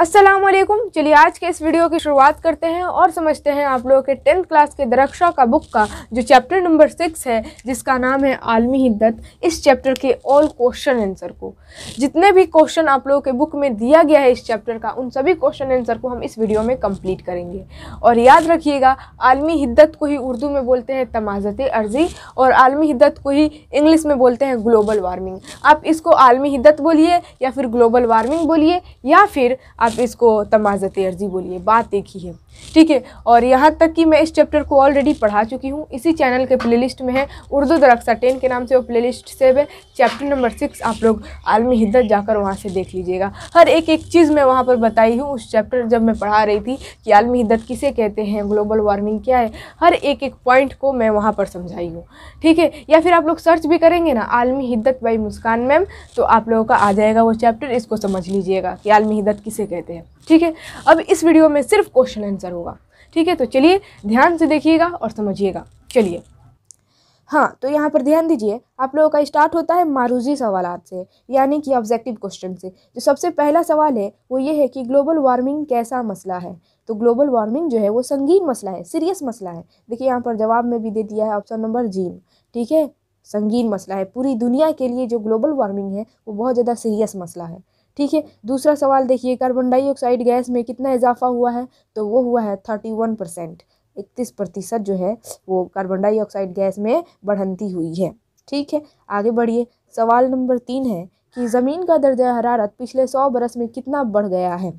असलम चलिए आज के इस वीडियो की शुरुआत करते हैं और समझते हैं आप लोगों के टेंथ क्लास के दरक्षा का बुक का जो चैप्टर नंबर सिक्स है जिसका नाम है आलमी हिद्दत इस चैप्टर के ऑल क्वेश्चन आंसर को जितने भी क्वेश्चन आप लोगों के बुक में दिया गया है इस चैप्टर का उन सभी क्वेश्चन आंसर को हम इस वीडियो में कम्प्लीट करेंगे और याद रखिएगा आलमी हिद्दत को ही उर्दू में बोलते हैं तमाजत अर्जी और आलमी हिद्दत को ही इंग्लिश में बोलते हैं ग्लोबल वार्मिंग आप इसको आलमी हिद्दत बोलिए या फिर ग्लोबल वार्मिंग बोलिए या फिर आप इसको तमाजत अर्जी बोलिए बात एक ही है ठीक है और यहाँ तक कि मैं इस चैप्टर को ऑलरेडी पढ़ा चुकी हूँ इसी चैनल के प्लेलिस्ट में है उर्दू दरक्सा टेन के नाम से वो प्लेलिस्ट सेव है चैप्टर नंबर सिक्स आप लोग आलमी हिद्दत जाकर वहाँ से देख लीजिएगा हर एक एक चीज़ मैं वहाँ पर बताई हूँ उस चैप्टर जब मैं पढ़ा रही थी कि आलमी हिद्दत किसे कहते हैं ग्लोबल वार्मिंग क्या है हर एक एक पॉइंट को मैं वहाँ पर समझाई हूँ ठीक है या फिर आप लोग सर्च भी करेंगे ना आलमी हिद्दत बाई मुस्कान मैम तो आप लोगों का आ जाएगा वो चैप्टर इसको समझ लीजिएगा कि आलमी हिद्दत किसे कहते कहते हैं ठीक है अब इस वीडियो में सिर्फ क्वेश्चन आंसर होगा ठीक है तो चलिए ध्यान से देखिएगा और समझिएगा चलिए हाँ तो यहाँ पर ध्यान दीजिए आप लोगों का स्टार्ट होता है मारूजी सवाल से यानी कि ऑब्जेक्टिव क्वेश्चन से जो सबसे पहला सवाल है वो ये है कि ग्लोबल वार्मिंग कैसा मसला है तो ग्लोबल वार्मिंग जो है वो संगीन मसला है सीरियस मसला है देखिए यहाँ पर जवाब में भी दे दिया है ऑप्शन नंबर जी ठीक है संगीन मसला है पूरी दुनिया के लिए जो ग्लोबल वार्मिंग है वो बहुत ज़्यादा सीरियस मसला है ठीक है दूसरा सवाल देखिए कार्बन डाइऑक्साइड गैस में कितना इजाफा हुआ है तो वो हुआ है थर्टी वन परसेंट इकतीस प्रतिशत जो है वो कार्बन डाइऑक्साइड गैस में बढ़ती हुई है ठीक है आगे बढ़िए सवाल नंबर तीन है कि ज़मीन का दर्जा हरारत पिछले सौ बरस में कितना बढ़ गया है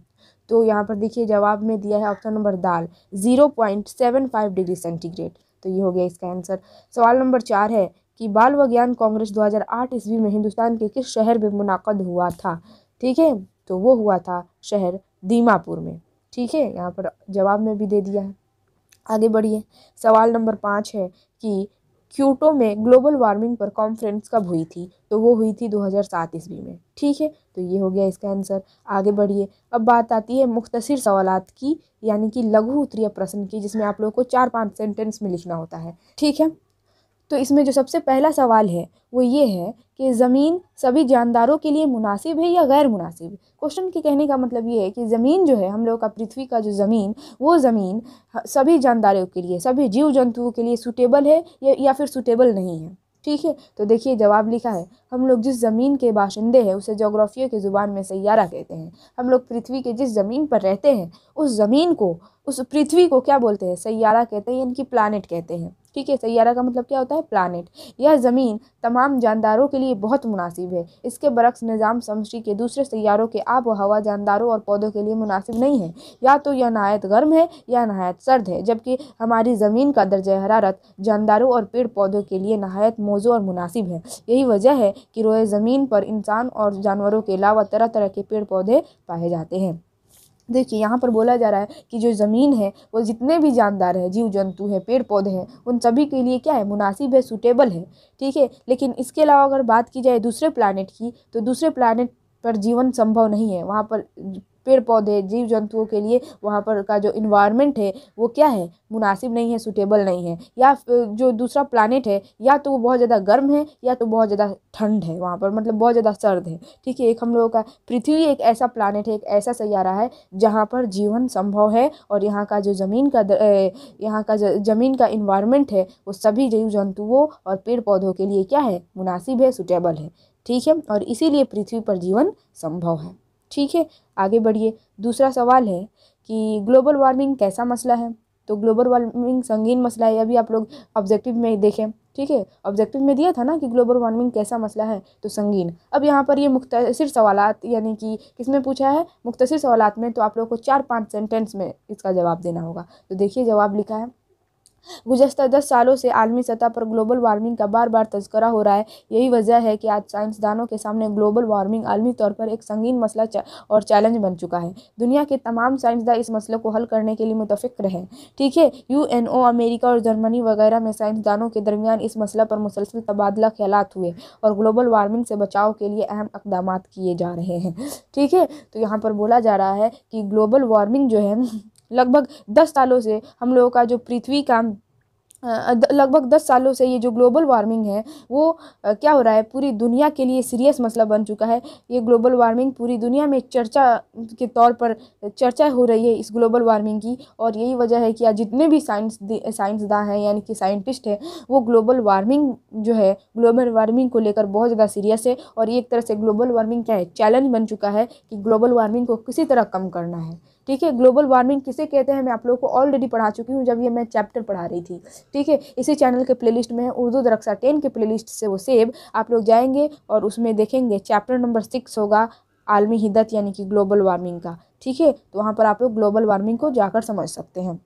तो यहाँ पर देखिए जवाब में दिया है ऑप्शन नंबर दाल zero point seven five degree centigrade तो ये हो गया इसका आंसर सवाल नंबर चार है कि बाल विज्ञान कांग्रेस 2008 ईस्वी में हिंदुस्तान के किस शहर में मुनाकद हुआ था ठीक है तो वो हुआ था शहर दीमापुर में ठीक है यहाँ पर जवाब में भी दे दिया है आगे बढ़िए सवाल नंबर पाँच है कि क्यूटो में ग्लोबल वार्मिंग पर कॉन्फ्रेंस कब हुई थी तो वो हुई थी 2007 ईस्वी में ठीक है तो ये हो गया इसका आंसर आगे बढ़िए अब बात आती है मुख्तसर सवालत की यानी कि लघु उत्तरीय प्रश्न की जिसमें आप लोग को चार पाँच सेंटेंस में लिखना होता है ठीक है तो इसमें जो सबसे पहला सवाल है वो ये है कि ज़मीन सभी जानदारों के लिए मुनासिब है या गैर मुनासिब क्वेश्चन के कहने का मतलब ये है कि ज़मीन जो है हम लोग का पृथ्वी का जो ज़मीन वो ज़मीन सभी जानदारों के लिए सभी जीव जंतुओं के लिए सूटेबल है या, या फिर सूटेबल नहीं है ठीक है तो देखिए जवाब लिखा है हम लोग जिस ज़मीन के बाशिंदे हैं उसे जोग्राफिया के ज़ुबान में सैारा कहते हैं हम लोग पृथ्वी के जिस ज़मीन पर रहते हैं उस ज़मीन को उस पृथ्वी को क्या बोलते हैं सैयारा कहते हैं यानी प्लानट कहते हैं ठीक है सैयारा का मतलब क्या होता है प्लानट यह ज़मीन तमाम जानदारों के लिए बहुत मुनासिब है इसके बरक्स निज़ाम समी के दूसरे सैारों के आब हवा जानदारों और पौधों के लिए मुनासिब नहीं है या तो यह नहायत गर्म है या नहायत सर्द है जबकि हमारी ज़मीन का दर्ज हरारत जानदारों और पेड़ पौधों के लिए नहायत मौजू और मुनासिब है यही वजह है कि रोए ज़मीन पर इंसान और जानवरों के अलावा तरह तरह के पेड़ पौधे पाए जाते हैं देखिए यहाँ पर बोला जा रहा है कि जो ज़मीन है वो जितने भी जानदार हैं जीव जंतु हैं पेड़ पौधे हैं उन सभी के लिए क्या है मुनासिब है सूटेबल है ठीक है लेकिन इसके अलावा अगर बात की जाए दूसरे प्लानट की तो दूसरे प्लानट पर जीवन संभव नहीं है वहाँ पर पेड़ पौधे जीव जंतुओं के लिए वहाँ पर का जो इन्वायरमेंट है वो क्या है मुनासिब नहीं है सूटेबल नहीं है या जो दूसरा प्लानट है या तो वो बहुत ज़्यादा गर्म है या तो बहुत ज़्यादा ठंड है वहाँ पर मतलब बहुत ज़्यादा सर्द है ठीक है एक हम लोगों का पृथ्वी एक ऐसा प्लानट है एक ऐसा सैारा है जहाँ पर जीवन संभव है और यहाँ का जो ज़मीन का यहाँ का ज़मीन का इन्वायरमेंट है वो सभी जीव जंतुओं और पेड़ पौधों के लिए क्या है मुनासिब है सूटेबल है ठीक है और इसीलिए पृथ्वी पर जीवन संभव है ठीक है आगे बढ़िए दूसरा सवाल है कि ग्लोबल वार्मिंग कैसा मसला है तो ग्लोबल वार्मिंग संगीन मसला है अभी आप लोग ऑब्जेक्टिव में देखें ठीक है ऑब्जेक्टिव में दिया था ना कि ग्लोबल वार्मिंग कैसा मसला है तो संगीन अब यहाँ पर ये मुख्तर सवाल यानी कि किसमें पूछा है मुख्तर सवाल में तो आप लोग को चार पाँच सेंटेंस में इसका जवाब देना होगा तो देखिए जवाब लिखा है गुजशत दस सालों से आलमी सतह पर ग्लोबल वार्मिंग का बार बार तस्करा हो रहा है यही वजह है कि आज साइंसदानों के सामने ग्लोबल वार्मिंग आलमी तौर पर एक संगीन मसला और चैलेंज बन चुका है दुनिया के तमाम साइंसदान इस मसले को हल करने के लिए मुतफिक रहे ठीक है यू अमेरिका और जर्मनी वगैरह में साइंसदानों के दरमियान इस मसला पर मुसलसल तबादला ख्याल हुए और ग्लोबल वार्मिंग से बचाव के लिए अहम इकदाम किए जा रहे हैं ठीक है तो यहाँ पर बोला जा रहा है कि ग्लोबल वार्मिंग जो है लगभग दस सालों से हम लोगों का जो पृथ्वी का लगभग दस सालों से ये जो ग्लोबल वार्मिंग है वो क्या हो रहा है पूरी दुनिया के लिए सीरियस मसला बन चुका है ये ग्लोबल वार्मिंग पूरी दुनिया में चर्चा के तौर पर चर्चा हो रही है इस ग्लोबल वार्मिंग की और यही वजह है कि आज जितने भी साइंस साइंसदान हैं यानी कि साइंटिस्ट हैं वो ग्लोबल वार्मिंग जो है ग्लोबल वार्मिंग को लेकर बहुत ज़्यादा सीरियस है और एक तरह से ग्लोबल वार्मिंग क्या है चैलेंज बन चुका है कि ग्लोबल वार्मिंग को किसी तरह कम करना है ठीक है ग्लोबल वार्मिंग किसे कहते हैं मैं आप लोग को ऑलरेडी पढ़ा चुकी हूँ जब ये मैं चैप्टर पढ़ा रही थी ठीक है इसी चैनल के प्ले में है उर्दू दरक्षा टेन के प्ले से वो सेव आप लोग जाएंगे और उसमें देखेंगे चैप्टर नंबर सिक्स होगा आलमी हिदत यानी कि ग्लोबल वार्मिंग का ठीक है तो वहाँ पर आप लोग ग्लोबल वार्मिंग को जाकर समझ सकते हैं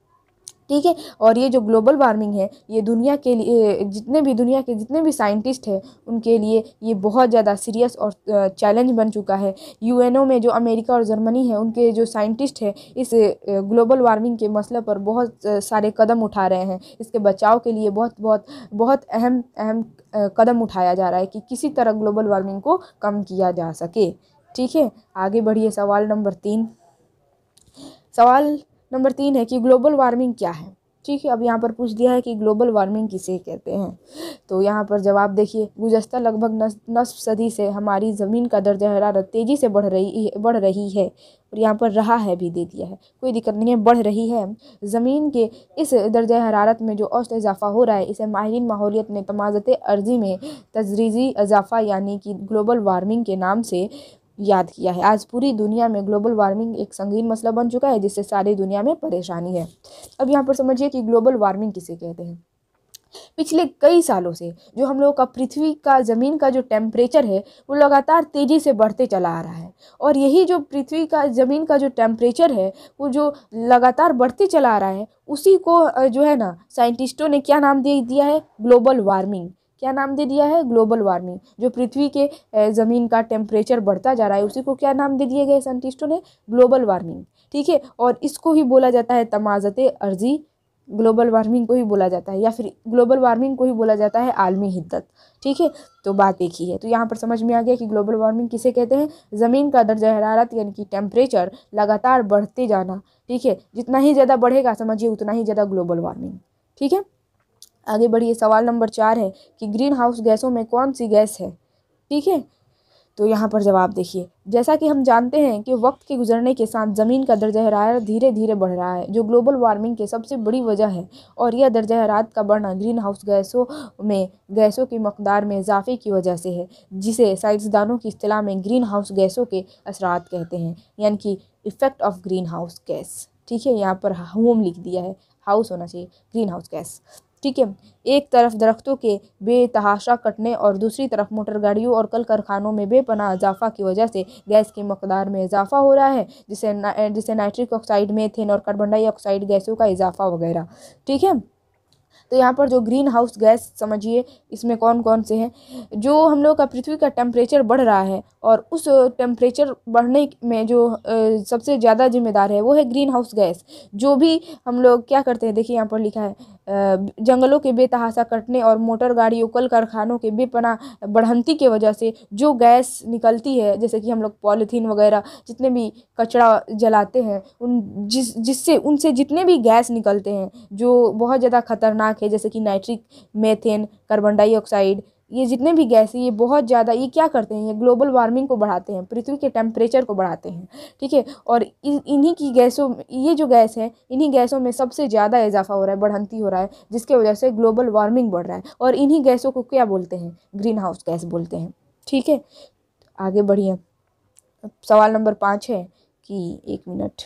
ठीक है और ये जो ग्लोबल वार्मिंग है ये दुनिया के लिए जितने भी दुनिया के जितने भी साइंटिस्ट हैं उनके लिए ये बहुत ज़्यादा सीरियस और चैलेंज बन चुका है यूएनओ में जो अमेरिका और जर्मनी है उनके जो साइंटिस्ट हैं इस ग्लोबल वार्मिंग के मसले पर बहुत सारे कदम उठा रहे हैं इसके बचाव के लिए बहुत बहुत बहुत अहम अहम कदम उठाया जा रहा है कि किसी तरह ग्लोबल वार्मिंग को कम किया जा सके ठीक है आगे बढ़िए सवाल नंबर तीन सवाल नंबर तीन है कि ग्लोबल वार्मिंग क्या है ठीक है अब यहाँ पर पूछ दिया है कि ग्लोबल वार्मिंग किसे कहते हैं तो यहाँ पर जवाब देखिए गुजस्ता लगभग नस सदी से हमारी ज़मीन का दर्ज हरारत तेज़ी से बढ़ रही बढ़ रही है और यहाँ पर रहा है भी दे दिया है कोई दिक्कत नहीं है बढ़ रही है ज़मीन के इस दर्ज हरारत में जो औसत इजाफा हो रहा है इसे माहरीन माहौलियत ने तमाजत अर्जी में तजरीजी इजाफा यानी कि ग्लोबल वार्मिंग के नाम से याद किया है आज पूरी दुनिया में ग्लोबल वार्मिंग एक संगीन मसला बन चुका है जिससे सारी दुनिया में परेशानी है अब यहाँ पर समझिए कि ग्लोबल वार्मिंग किसे कहते हैं पिछले कई सालों से जो हम लोगों का पृथ्वी का ज़मीन का जो टेम्परेचर है वो लगातार तेज़ी से बढ़ते चला आ रहा है और यही जो पृथ्वी का ज़मीन का जो टेम्परेचर है वो जो लगातार बढ़ते चला आ रहा है उसी को जो है ना साइंटिस्टों ने क्या नाम दे दिया है ग्लोबल वार्मिंग क्या नाम दे दिया है ग्लोबल वार्मिंग जो पृथ्वी के ज़मीन का टेम्परेचर बढ़ता जा रहा है उसी को क्या नाम दे दिया गया साइंटिस्टों ने ग्लोबल वार्मिंग ठीक है और इसको ही बोला जाता है तमाजत अर्जी ग्लोबल वार्मिंग को ही बोला जाता है या फिर ग्लोबल वार्मिंग को ही बोला जाता है आलमी हिद्दत ठीक है तो बात एक ही है तो यहाँ पर समझ में आ गया कि ग्लोबल वार्मिंग किसे कहते हैं ज़मीन का दर्जा हरारत यानी कि टेम्परेचर लगातार बढ़ते जाना ठीक है जितना ही ज़्यादा बढ़ेगा समझिए उतना ही ज़्यादा ग्लोबल वार्मिंग ठीक है आगे बढ़िए सवाल नंबर चार है कि ग्रीन हाउस गैसों में कौन सी गैस है ठीक है तो यहाँ पर जवाब देखिए जैसा कि हम जानते हैं कि वक्त के गुजरने के साथ ज़मीन का दर्जा हरार धीरे धीरे बढ़ रहा है जो ग्लोबल वार्मिंग के सबसे बड़ी वजह है और यह दर्जा हरारत का बढ़ना ग्रीन हाउस गैसों में गैसों की मकदार में इजाफे की वजह से है जिसे साइंसदानों की अतलाह में ग्रीन हाउस गैसों के असरात कहते हैं यानी कि effect of greenhouse gas ठीक है यहाँ पर होम लिख दिया है हाउस होना चाहिए ग्रीन हाउस गैस ठीक है एक तरफ दरख्तों के बेतहाशा कटने और दूसरी तरफ मोटर गाड़ियों और कल कारखानों में बेपना इजाफा की वजह से गैस की मकदार में इजाफा हो रहा है जिसे ना, जिसे नाइट्रिक ऑक्साइड मेथेन और कार्बन डाइऑक्साइड गैसों का इजाफा वगैरह ठीक है तो यहाँ पर जो ग्रीन हाउस गैस समझिए इसमें कौन कौन से हैं जो हम लोग का पृथ्वी का टेम्परेचर बढ़ रहा है और उस टेम्परेचर बढ़ने में जो सबसे ज़्यादा जिम्मेदार है वो है ग्रीन हाउस गैस जो भी हम लोग क्या करते हैं देखिए यहाँ पर लिखा है जंगलों के बेतहासा कटने और मोटर गाड़ियों कल कारखानों के बेपना बढ़ंती के वजह से जो गैस निकलती है जैसे कि हम लोग पॉलीथीन वगैरह जितने भी कचरा जलाते हैं उन जिस जिससे उनसे जितने भी गैस निकलते हैं जो बहुत ज़्यादा खतरनाक रखे जैसे कि नाइट्रिक मेथेन कार्बन डाइऑक्साइड ये जितने भी गैस है ये बहुत ज़्यादा ये क्या करते हैं ये ग्लोबल वार्मिंग को बढ़ाते हैं पृथ्वी के टेम्परेचर को बढ़ाते हैं ठीक है और इन्हीं की गैसों ये जो गैस है इन्हीं गैसों में सबसे ज़्यादा इजाफा हो रहा है बढ़ंती हो रहा है जिसके वजह से ग्लोबल वार्मिंग बढ़ रहा है और इन्हीं गैसों को क्या बोलते हैं ग्रीन हाउस गैस बोलते हैं ठीक है आगे बढ़िए सवाल नंबर पाँच है कि एक मिनट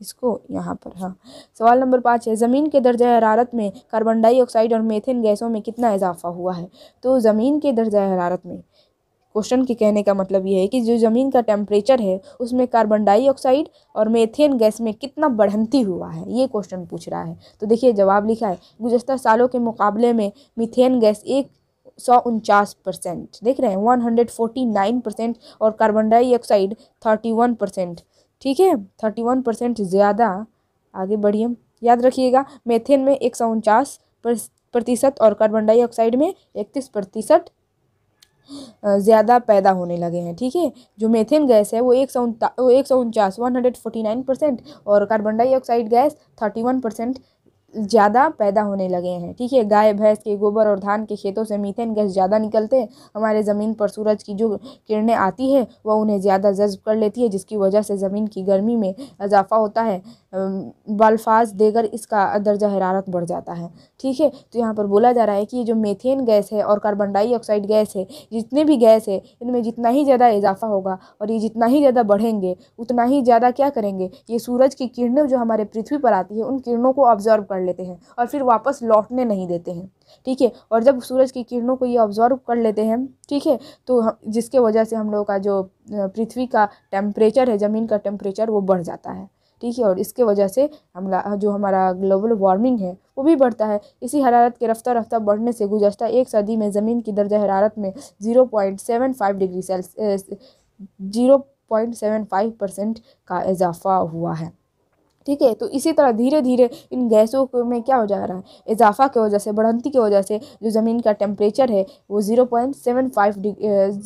इसको यहाँ पर हाँ सवाल नंबर पाँच है ज़मीन के दर्जा हरारत में कार्बन डाइऑक्साइड और मेथेन गैसों में कितना इजाफा हुआ है तो ज़मीन के दर्जा हरारत में क्वेश्चन के कहने का मतलब ये है कि जो ज़मीन का टेम्परेचर है उसमें कार्बन डाइऑक्साइड और मेथेन गैस में कितना बढ़ंती हुआ है ये क्वेश्चन पूछ रहा है तो देखिए जवाब लिखा है गुजशत सालों के मुकाबले में मिथेन गैस एक सौ उनचास परसेंट देख रहे हैं one hundred forty nine percent और carbon dioxide thirty one percent ठीक है थर्टी वन परसेंट ज़्यादा आगे बढ़िए याद रखिएगा मेथेन में एक सौ उनचास प्रतिशत और कार्बन डाइऑक्साइड में इकतीस प्रतिशत ज़्यादा पैदा होने लगे हैं ठीक है जो मेथेन गैस है वो एक सौ एक सौ उनचास one hundred forty nine percent और carbon dioxide gas thirty one percent ज़्यादा पैदा होने लगे हैं ठीक है गाय भैंस के गोबर और धान के खेतों से मीथेन गैस ज़्यादा निकलते हैं हमारे ज़मीन पर सूरज की जो किरणें आती हैं वह उन्हें ज़्यादा जज्ब कर लेती है जिसकी वजह से ज़मीन की गर्मी में इजाफा होता है बल्फाज देकर इसका दर्जा हरारत बढ़ जाता है ठीक है तो यहाँ पर बोला जा रहा है कि ये जो मेथेन गैस है और कार्बन डाइऑक्साइड गैस है जितने भी गैस है इनमें जितना ही ज़्यादा इजाफा होगा और ये जितना ही ज़्यादा बढ़ेंगे उतना ही ज़्यादा क्या करेंगे ये सूरज की किरणें जो हमारे पृथ्वी पर आती है उन किरणों को ऑब्जर्व कर लेते हैं और फिर वापस लौटने नहीं देते हैं ठीक है और जब सूरज की किरणों को ये ऑब्जॉर्व कर लेते हैं ठीक है तो जिसके वजह से हम लोगों का जो पृथ्वी का टेम्परेचर है ज़मीन का टेम्परेचर वो बढ़ जाता है ठीक है और इसके वजह से हम जो हमारा ग्लोबल वार्मिंग है वो भी बढ़ता है इसी हरारत के रफ्तार रफ्तार बढ़ने से गुजशत एक सदी में ज़मीन की दर्जा हरारत में zero point seven five degree Celsius zero point seven five percent का इजाफा हुआ है ठीक है तो इसी तरह धीरे धीरे इन गैसों में क्या हो जा रहा है इजाफा की वजह से बढ़ंती की वजह से जो ज़मीन का टेम्परेचर है वो zero point seven five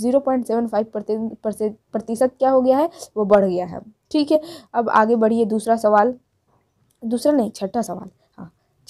zero point seven five प्रतिशत क्या हो गया है वो बढ़ गया है ठीक है अब आगे बढ़िए दूसरा सवाल दूसरा नहीं छठा सवाल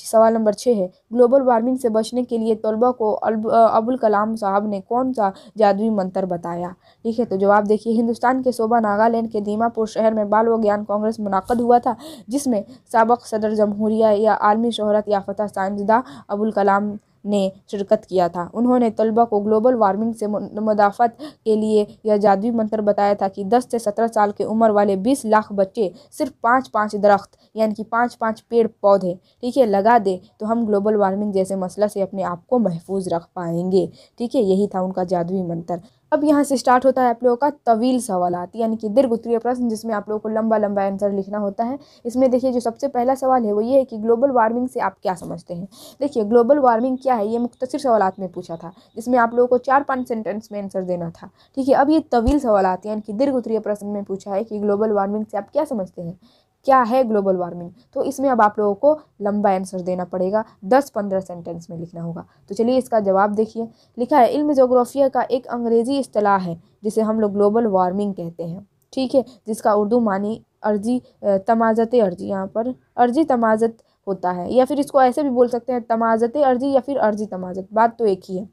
सवाल नंबर छः है ग्लोबल वार्मिंग से बचने के लिए तलबा को अबुल कलाम साहब ने कौन सा जादुई मंत्र बताया ठीक है तो जवाब देखिए हिंदुस्तान के शोभा नागालैंड के दीमापुर शहर में बाल व ज्ञान कांग्रेस मुनद हुआ था जिसमें सबक सदर जमहूरिया या आलमी शहरत फतः साइंसदा अबुल कलाम ने शिरकत किया था उन्होंने तलबा को ग्लोबल वार्मिंग से मुदाफ़त के लिए यह जादुई मंत्र बताया था कि 10 से 17 साल के उम्र वाले 20 लाख बच्चे सिर्फ पाँच पाँच दरख्त यानी कि पाँच पाँच पेड़ पौधे ठीक है लगा दे तो हम ग्लोबल वार्मिंग जैसे मसला से अपने आप को महफूज रख पाएंगे ठीक है यही था उनका जादुई मंत्र अब यहाँ से स्टार्ट होता है आप लोगों का तवील आती यानी कि दीर्घ उत्तरीय प्रश्न जिसमें आप लोगों को लंबा लंबा आंसर लिखना होता है इसमें देखिए जो सबसे पहला सवाल है वो ये है कि ग्लोबल वार्मिंग से आप क्या समझते हैं देखिए ग्लोबल वार्मिंग क्या है ये मुख्तर सवाल में पूछा था जिसमें आप लोगों को चार पाँच सेंटेंस में आंसर देना था ठीक है अब ये तवील सवाल यानी कि दीर्घ उत्तरीय प्रश्न में पूछा है कि ग्लोबल वार्मिंग से आप क्या समझते हैं क्या है ग्लोबल वार्मिंग तो इसमें अब आप लोगों को लंबा आंसर देना पड़ेगा दस पंद्रह सेंटेंस में लिखना होगा तो चलिए इसका जवाब देखिए लिखा है इल्म जोग्राफिया का एक अंग्रेज़ी अतलाह है जिसे हम लोग ग्लोबल वार्मिंग कहते हैं ठीक है जिसका उर्दू मानी अर्जी तमाजत अर्जी यहाँ पर अर्जी तमाजत होता है या फिर इसको ऐसे भी बोल सकते हैं तमाजत अर्जी या फिर अर्जी तमाजत बात तो एक ही है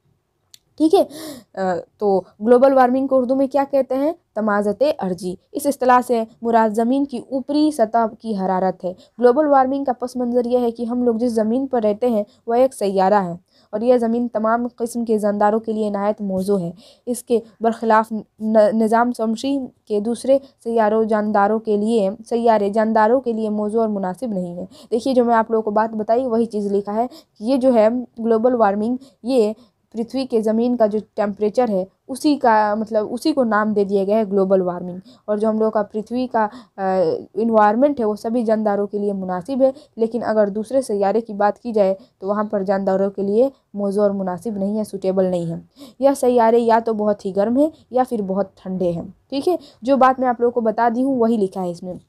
ठीक है तो ग्लोबल वार्मिंग को उर्दू में क्या कहते हैं तमाजत अर्जी इस असलाह से मुराद ज़मीन की ऊपरी सतह की हरारत है ग्लोबल वार्मिंग का पस मंज़र यह है कि हम लोग जिस ज़मीन पर रहते हैं वह एक सैारा है और यह ज़मीन तमाम किस्म के जानदारों के लिए नहायत मौजू है इसके बरखिलाफ़ निज़ाम शमशी के दूसरे सैारों जानदारों के लिए सैारे जानदारों के लिए मौजू और मुनासिब नहीं है देखिए जो मैं आप लोगों को बात बताई वही चीज़ लिखा है कि ये जो है ग्लोबल वार्मिंग ये पृथ्वी के ज़मीन का जो टेम्परेचर है उसी का मतलब उसी को नाम दे दिया गया है ग्लोबल वार्मिंग और जो हम लोग का पृथ्वी का इन्वायरमेंट है वो सभी जानदारों के लिए मुनासिब है लेकिन अगर दूसरे सैारे की बात की जाए तो वहाँ पर जानदारों के लिए मौजू और मुनासिब नहीं है सूटेबल नहीं है यह सैारे या तो बहुत ही गर्म है या फिर बहुत ठंडे हैं ठीक है जो बात मैं आप लोगों को बता दी हूँ वही लिखा है इसमें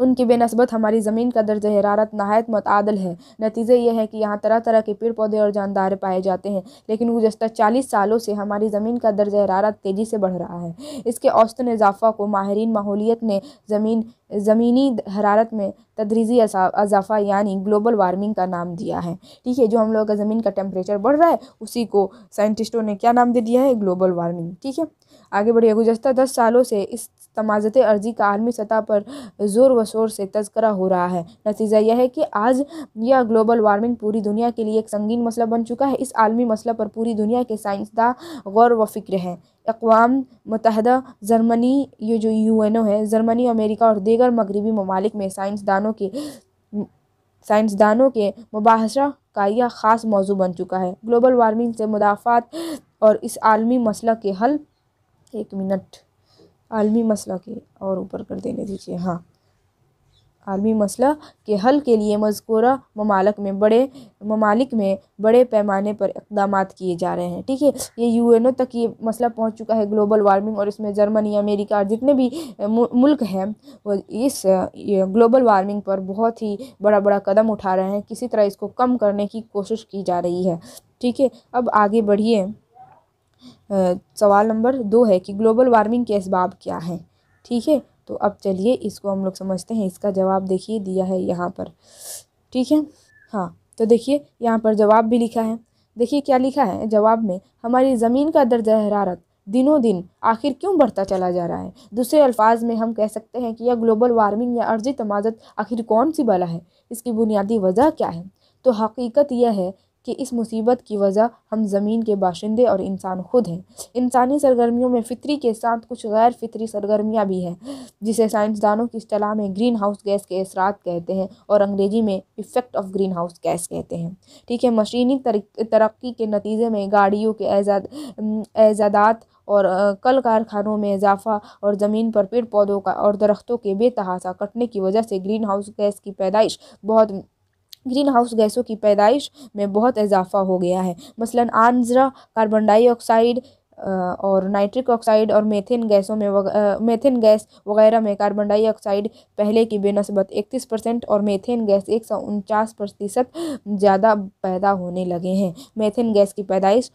उनकी बेनस्बत हमारी ज़मीन का दर्ज हरारत नहायत मतदल है नतीजे ये हैं कि यहाँ तरह तरह के पेड़ पौधे और जानदार पाए जाते हैं लेकिन गुजशत चालीस सालों से हमारी ज़मीन का दर्ज हरारत तेज़ी से बढ़ रहा है इसके औसतन इजाफा को माहरीन माहौलियत ने ज़मीन ज़मीनी हरारत में तदरीजी अजाफा यानी ग्लोबल वार्मिंग का नाम दिया है ठीक है जो हम लोगों का ज़मीन का टेम्परेचर बढ़ रहा है उसी को साइंटिस्टों ने क्या नाम दे दिया है ग्लोबल वार्मिंग ठीक है आगे बढ़िया गुजशत दस सालों से इस तमाजत अर्जी का आलमी सतह पर ज़ोर व शोर से तस्करा हो रहा है नतीजा यह है कि आज यह ग्लोबल वार्मिंग पूरी दुनिया के लिए एक संगीन मसला बन चुका है इस आलमी मसला पर पूरी दुनिया के साइंसदा गौर व फिक्र हैं अकवाम मतहदा जर्मनी ये जो यू एन ओ है जर्मनी अमेरिका और दीगर मगरबी ममालिक में साइंसदानों के साइंसदानों के मुबासा का यह ख़ास मौजू बन चुका है ग्लोबल वार्मिंग से मुदाफ़ात और इस आलमी मसला के हल एक मिनट आलमी मसला के और ऊपर कर देने दीजिए हाँ आलमी मसला के हल के लिए मजकूरा ममालक में बड़े ममालिक में बड़े पैमाने पर इकदाम किए जा रहे हैं ठीक है ये यूएनओ तक ये मसला पहुंच चुका है ग्लोबल वार्मिंग और इसमें जर्मनी अमेरिका जितने भी मुल्क हैं वो इस ग्लोबल वार्मिंग पर बहुत ही बड़ा बड़ा कदम उठा रहे हैं किसी तरह इसको कम करने की कोशिश की जा रही है ठीक है अब आगे बढ़िए सवाल नंबर दो है कि ग्लोबल वार्मिंग के इसबाब क्या हैं ठीक है तो अब चलिए इसको हम लोग समझते हैं इसका जवाब देखिए दिया है यहाँ पर ठीक है हाँ तो देखिए यहाँ पर जवाब भी लिखा है देखिए क्या लिखा है जवाब में हमारी ज़मीन का दर्ज हरारत दिनों दिन आखिर क्यों बढ़ता चला जा रहा है दूसरे अल्फाज में हम कह सकते हैं कि यह ग्लोबल वार्मिंग या अर्जी तमाजत आखिर कौन सी बला है इसकी बुनियादी वजह क्या है तो हकीकत यह है कि इस मुसीबत की वजह हम ज़मीन के बाशिंदे और इंसान खुद हैं इंसानी सरगर्मियों में फ़ितरी के साथ कुछ गैर फितरी सरगर्मियाँ भी हैं जिसे साइंसदानों की असलाह में ग्रीन हाउस गैस के असरात कहते हैं और अंग्रेजी में effect of greenhouse gas कहते हैं ठीक है मशीनी तरक्की के नतीजे में गाड़ियों के एजादात और कल कारखानों में इजाफा और ज़मीन पर पेड़ पौधों का और दरख्तों के बेतहासा कटने की वजह से ग्रीन हाउस गैस की पैदाइश बहुत ग्रीन हाउस गैसों की पैदाइश में बहुत इजाफा हो गया है मसलन आंजरा कार्बन डाइऑक्साइड और नाइट्रिक ऑक्साइड और मेथेन गैसों में वग, मेथेन गैस वगैरह में कार्बन डाइऑक्साइड पहले की बेनस्बत इकतीस परसेंट और मेथेन गैस एक सौ उनचास प्रतिशत ज़्यादा पैदा होने लगे हैं मेथेन गैस की पैदाइश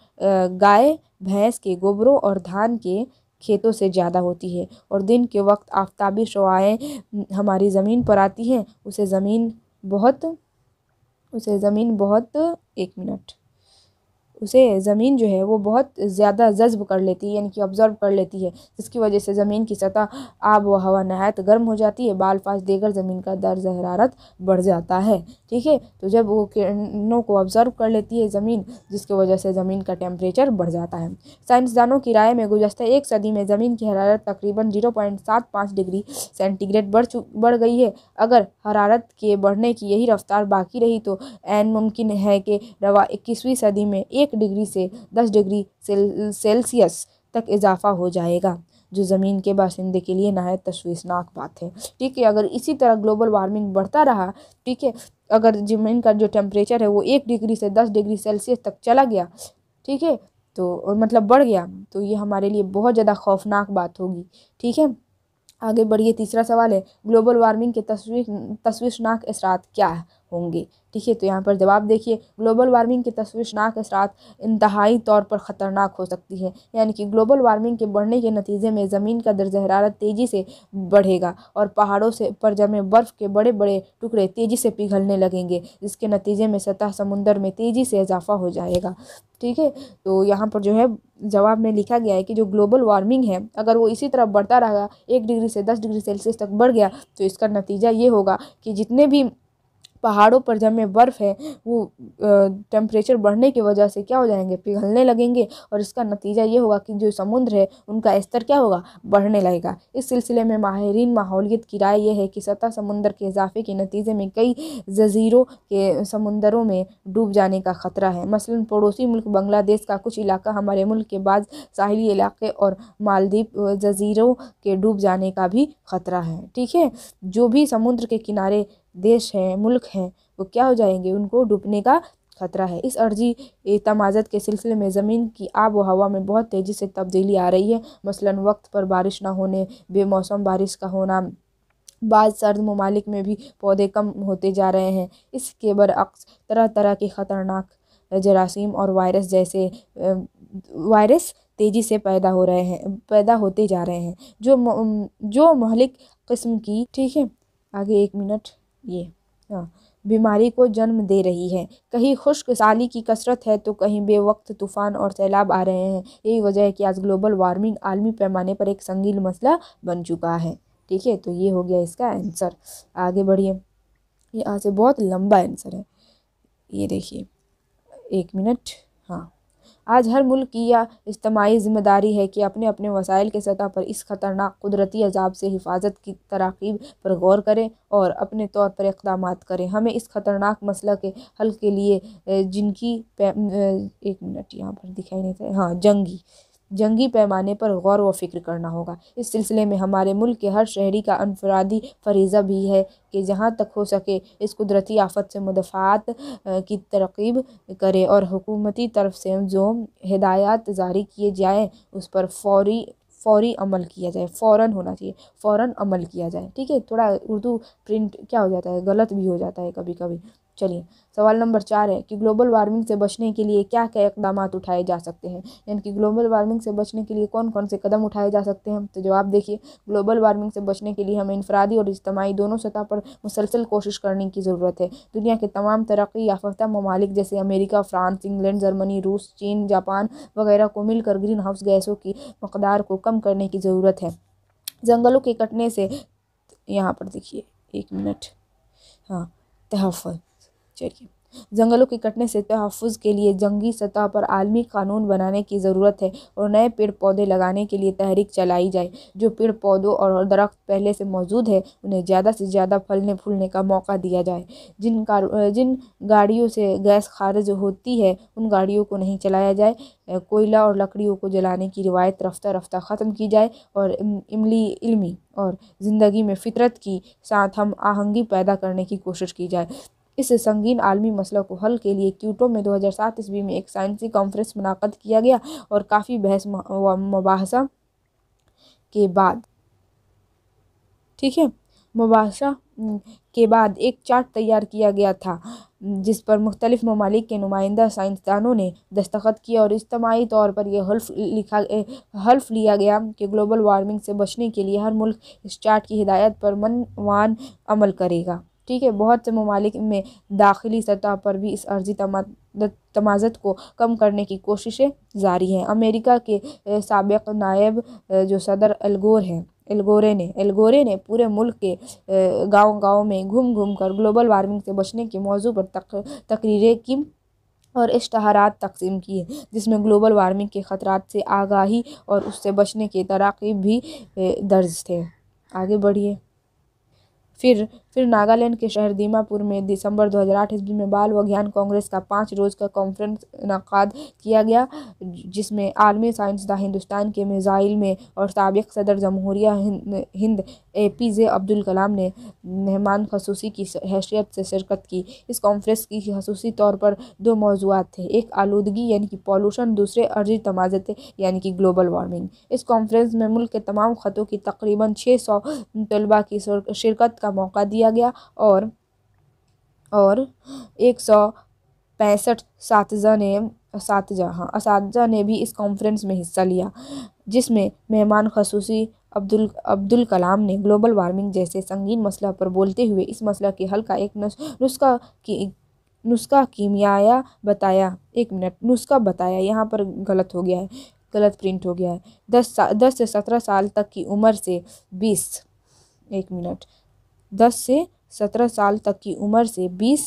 गाय भैंस के गोबरों और धान के खेतों से ज़्यादा होती है और दिन के वक्त आफ्ताबी शोआएँ हमारी ज़मीन पर आती हैं उसे ज़मीन बहुत उसे ज़मीन बहुत एक मिनट उसे ज़मीन जो है वो बहुत ज़्यादा जज्ब कर लेती है यानी कि ऑब्ज़र्व कर लेती है जिसकी वजह से ज़मीन की सतह आब व हवा नहायत गर्म हो जाती है बाल फाश देकर ज़मीन का दर्ज हरारत बढ़ जाता है ठीक है तो जब वो किरणों को ऑब्ज़र्व कर लेती है ज़मीन जिसकी वजह से ज़मीन का टेम्परेचर बढ़ जाता है साइंसदानों की राय में गुजशत एक सदी में ज़मीन की हरारत तकरीबन जीरो पॉइंट सात पाँच डिग्री सेंटीग्रेड बढ़ चु बढ़ गई है अगर हरारत के बढ़ने की यही रफ्तार बाकी रही तो एन मुमकिन है कि रवा इक्कीसवीं सदी में एक डिग्री से दस डिग्री सेल्सियस तक इजाफा हो जाएगा जो ज़मीन के बाशिंदे के लिए नहायत तशवीशनाक बात है ठीक है अगर इसी तरह ग्लोबल वार्मिंग बढ़ता रहा ठीक है अगर ज़मीन का जो टेम्परेचर है वो एक डिग्री से दस डिग्री सेल्सियस तक चला गया ठीक है तो मतलब बढ़ गया तो ये हमारे लिए बहुत ज़्यादा खौफनाक बात होगी ठीक है आगे बढ़िए तीसरा सवाल है ग्लोबल वार्मिंग के तस्वीर तस्वीरनाक असरात क्या है होंगे ठीक है तो यहाँ पर जवाब देखिए ग्लोबल वार्मिंग के तस्वीरनाक असरात इंतहाई तौर पर ख़तरनाक हो सकती है यानी कि ग्लोबल वार्मिंग के बढ़ने के नतीजे में ज़मीन का दर्ज हरारत तेज़ी से बढ़ेगा और पहाड़ों से पर जमे बर्फ़ के बड़े बड़े टुकड़े तेज़ी से पिघलने लगेंगे जिसके नतीजे में सतह समुंदर में तेज़ी से इजाफा हो जाएगा ठीक है तो यहाँ पर जो है जवाब में लिखा गया है कि जो ग्लोबल वार्मिंग है अगर वो इसी तरह बढ़ता रहेगा एक डिग्री से दस डिग्री सेल्सियस तक बढ़ गया तो इसका नतीजा ये होगा कि जितने भी पहाड़ों पर जमे बर्फ़ है वो टेम्परेचर बढ़ने की वजह से क्या हो जाएंगे पिघलने लगेंगे और इसका नतीजा ये होगा कि जो समुद्र है उनका स्तर क्या होगा बढ़ने लगेगा इस सिलसिले में माहरीन माहौलियत की राय यह है कि सतह समुद्र के इजाफे के नतीजे में कई जजीरों के समुद्रों में डूब जाने का ख़तरा है मसलन पड़ोसी मुल्क बांग्लादेश का कुछ इलाका हमारे मुल्क के बाद साहली इलाके और मालदीप जजीरों के डूब जाने का भी ख़तरा है ठीक है जो भी समुद्र के किनारे देश हैं मुल्क हैं वो क्या हो जाएंगे उनको डूबने का खतरा है इस अर्जी तमाजत के सिलसिले में ज़मीन की आब व हवा में बहुत तेज़ी से तब्दीली आ रही है मसलन वक्त पर बारिश ना होने बेमौसम बारिश का होना बाद सर्द ममालिक में भी पौधे कम होते जा रहे हैं इसके बरअक्स तरह तरह के ख़तरनाक जरासीम और वायरस जैसे वायरस तेज़ी से पैदा हो रहे हैं पैदा होते जा रहे हैं जो जो महलिक किस्म की ठीक है आगे एक मिनट ये हाँ, बीमारी को जन्म दे रही है कहीं खुश्क साली की कसरत है तो कहीं बेवक्त तूफान और सैलाब आ रहे हैं यही वजह है कि आज ग्लोबल वार्मिंग आलमी पैमाने पर एक संगीन मसला बन चुका है ठीक है तो ये हो गया इसका आंसर आगे बढ़िए यहाँ से बहुत लंबा आंसर है ये देखिए एक मिनट आज हर मुल्क की यह इज्तमाही जिम्मेदारी है कि अपने अपने वसाइल के सतह पर इस ख़तरनाक कुदरती अजाब से हिफाजत की तरकीब पर गौर करें और अपने तौर पर इकदाम करें हमें इस ख़तरनाक मसला के हल के लिए जिनकी एक मिनट यहाँ पर दिखाई नहीं था हाँ जंगी जंगी पैमाने पर गौर व फिक्र करना होगा इस सिलसिले में हमारे मुल्क के हर शहरी का अनफरादी फरीज़ा भी है कि जहाँ तक हो सके इस कुदरती आफत से मुदाफ़ात की तरकीब करे और हुकूमती तरफ से जो हिदायत जारी किए जाएँ उस पर फौरी फ़ौरी अमल किया जाए फ़ौर होना चाहिए फ़ौर अमल किया जाए ठीक है थोड़ा उर्दू प्रिंट क्या हो जाता है गलत भी हो जाता है कभी कभी चलिए सवाल नंबर चार है कि ग्लोबल वार्मिंग से बचने के लिए क्या क्या इकदाम उठाए जा सकते हैं यानी कि ग्लोबल वार्मिंग से बचने के लिए कौन कौन से कदम उठाए जा सकते हैं तो जवाब देखिए ग्लोबल वार्मिंग से बचने के लिए हमें इंफरादी और इज्तमाही दोनों सतह पर मुसलसल कोशिश करने की ज़रूरत है दुनिया के तमाम तरक्की याफ्ता ममालिक जैसे अमेरिका फ्रांस इंग्लैंड जर्मनी रूस चीन जापान वगैरह को मिलकर ग्रीन हाउस गैसों की मकदार को कम करने की ज़रूरत है जंगलों के कटने से यहाँ पर देखिए एक मिनट हाँ तहफ़ चलिए जंगलों के कटने से तहफ़ के लिए जंगी सतह पर आलमी कानून बनाने की ज़रूरत है और नए पेड़ पौधे लगाने के लिए तहरीक चलाई जाए जो पेड़ पौधों और दरख्त पहले से मौजूद है उन्हें ज़्यादा से ज़्यादा फलने फूलने का मौका दिया जाए जिन कार जिन गाड़ियों से गैस खारिज होती है उन गाड़ियों को नहीं चलाया जाए कोयला और लकड़ियों को जलाने की रिवायत रफ्ता रफ्ता ख़त्म की जाए और इमली इल्मी और ज़िंदगी में फितरत की साथ हम आहंगी पैदा करने की कोशिश की जाए इस संगीन आलमी मसलों को हल के लिए क्यूटो में 2007 ईस्वी में एक साइंसी कॉन्फ्रेंस मुनद किया गया और काफ़ी बहस व मुबासा के बाद ठीक है मुबासा के बाद एक चार्ट तैयार किया गया था जिस पर मुख्तलिफ ममालिक के नुमाइंदा साइंसदानों ने दस्तखत किया और इज्तमाही तौर पर यह हल्फ लिखा हल्फ लिया गया कि ग्लोबल वार्मिंग से बचने के लिए हर मुल्क इस चार्ट की हिदायत पर मनवान अमल करेगा ठीक है बहुत से ममालिक में दाखिली सतह पर भी इस अर्जी तमाजत को कम करने की कोशिशें जारी हैं अमेरिका के सबक नायब जो सदर अलगोर हैं एलगोरे ने एलगोरे ने पूरे मुल्क के गांव गांव में घूम घूम कर ग्लोबल वार्मिंग से बचने के मौजू पर तक तकरीरें की और इश्तहारात तकसीम किए जिसमें ग्लोबल वार्मिंग के ख़तरात से आगाही और उससे बचने के तराकीब भी दर्ज थे आगे बढ़िए फिर फिर नागालैंड के शहर दीमापुर में दिसंबर 2008 ईस्वी में बाल व ज्ञान कांग्रेस का पाँच रोज़ का कॉन्फ्रेंस इनका किया गया जिसमें आलमी द हिंदुस्तान के मिज़ाइल में और सबक सदर जमहूरिया हिंद, A P J Abdul Kalam ने मेहमान खसूसी की हैसियत से शिरकत की इस कॉन्फ्रेंस की खसूसी तौर पर दो मौजूद थे एक आलूदगी यानी कि पॉलूशन दूसरे अर्जी तमाजत यानी कि ग्लोबल वार्मिंग इस कॉन्फ्रेंस में मुल्क के तमाम ख़तों की तकरीबन छः सौ तलबा की शिरकत का मौका दिया दिया गया और और एक सौ पैंसठ सातजा ने सातजा हाँ असातजा ने भी इस कॉन्फ्रेंस में हिस्सा लिया जिसमें मेहमान खसूसी अब्दुल अब्दुल कलाम ने ग्लोबल वार्मिंग जैसे संगीन मसला पर बोलते हुए इस मसला के हल का एक नुस्खा की नुस्खा कीमियाया बताया एक मिनट नुस्खा बताया यहाँ पर गलत हो गया है गलत प्रिंट हो गया है दस सा, दस से सत्रह साल तक की उम्र से बीस एक मिनट दस से सत्रह साल तक की उम्र से बीस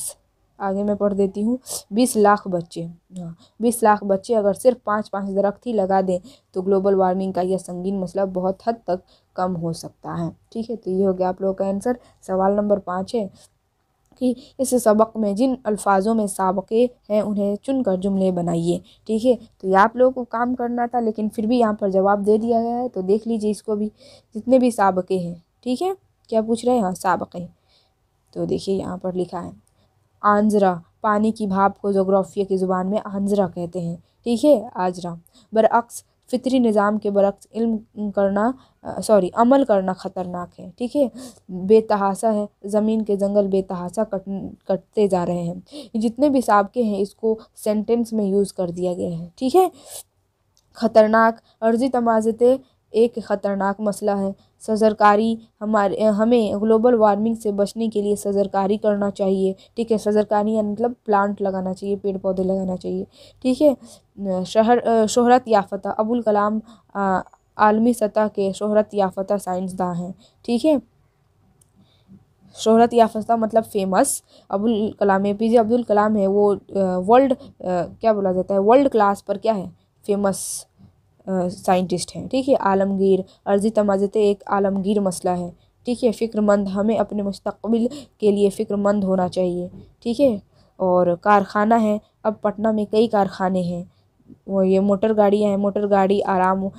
आगे मैं पढ़ देती हूँ बीस लाख बच्चे हाँ बीस लाख बच्चे अगर सिर्फ पाँच पाँच दरख्त ही लगा दें तो ग्लोबल वार्मिंग का यह संगीन मसला बहुत हद तक कम हो सकता है ठीक है तो ये हो गया आप लोगों का आंसर सवाल नंबर पाँच है कि इस सबक में जिन अल्फाजों में सबक़े हैं उन्हें चुनकर जुमले बनाइए ठीक है तो ये आप लोगों को काम करना था लेकिन फिर भी यहाँ पर जवाब दे दिया गया है तो देख लीजिए इसको भी जितने भी सबक़े हैं ठीक है क्या पूछ रहे हैं हाँ सबक़े तो देखिए यहाँ पर लिखा है आंजरा पानी की भाप को जोग्राफिया की ज़ुबान में आंजरा कहते हैं ठीक है आजरा बरअक्स फितरी निज़ाम के बरक्स इल्म करना सॉरी अमल करना ख़तरनाक है ठीक है बेतहासा है ज़मीन के जंगल बेतहासा कट कटते जा रहे हैं जितने भी सबके हैं इसको सेंटेंस में यूज़ कर दिया गया है ठीक है ख़तरनाक अर्जी तमाजते एक ख़तरनाक मसला है सजरकारी हमारे हमें ग्लोबल वार्मिंग से बचने के लिए सजरकारी करना चाहिए ठीक है सजरकारी मतलब प्लांट लगाना चाहिए पेड़ पौधे लगाना चाहिए ठीक है शहर शहरत याफ़ता अबुल कलाम आलमी सतह के शहरत याफ़त साइंसदां हैं ठीक है शहरत याफ्ता मतलब famous Abul Kalam A P J Abdul Kalam है वो वर्ल्ड क्या बोला जाता है वर्ल्ड क्लास पर क्या है फेमस साइंटिस्ट हैं ठीक है आलमगीर अर्जी तमाजत एक आलमगीर मसला है ठीक है फ़िक्रमंद हमें अपने मुस्तबिल के लिए फ़िक्रमंद होना चाहिए ठीक है और कारखाना है अब पटना में कई कारखाने हैं वो ये मोटर गाड़ी है मोटर गाड़ी आराम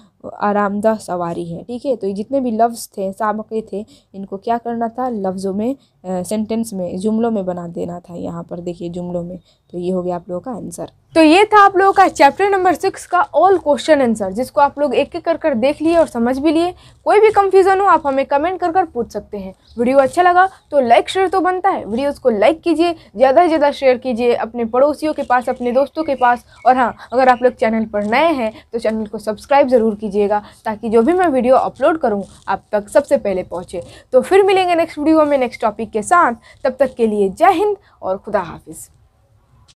आरामदह सवारी है ठीक है तो ये जितने भी लफ्ज़ थे सबके थे इनको क्या करना था लफ्ज़ों में आ, सेंटेंस में जुमलों में बना देना था यहाँ पर देखिए जुमलों में तो ये हो गया आप लोगों का आंसर तो ये था आप लोगों का चैप्टर नंबर सिक्स का ऑल क्वेश्चन आंसर जिसको आप लोग एक एक कर कर देख लिए और समझ भी लिए कोई भी कंफ्यूजन हो आप हमें कमेंट कर कर पूछ सकते हैं वीडियो अच्छा लगा तो लाइक शेयर तो बनता है वीडियोज़ को लाइक कीजिए ज़्यादा से ज़्यादा शेयर कीजिए अपने पड़ोसियों के पास अपने दोस्तों के पास और हाँ अगर आप लोग चैनल पर नए हैं तो चैनल को सब्सक्राइब ज़रूर कीजिएगा ताकि जो भी मैं वीडियो अपलोड करूँ आप तक सबसे पहले पहुँचे तो फिर मिलेंगे नेक्स्ट वीडियो में नेक्स्ट टॉपिक के साथ तब तक के लिए जय हिंद और खुदा हाफिज़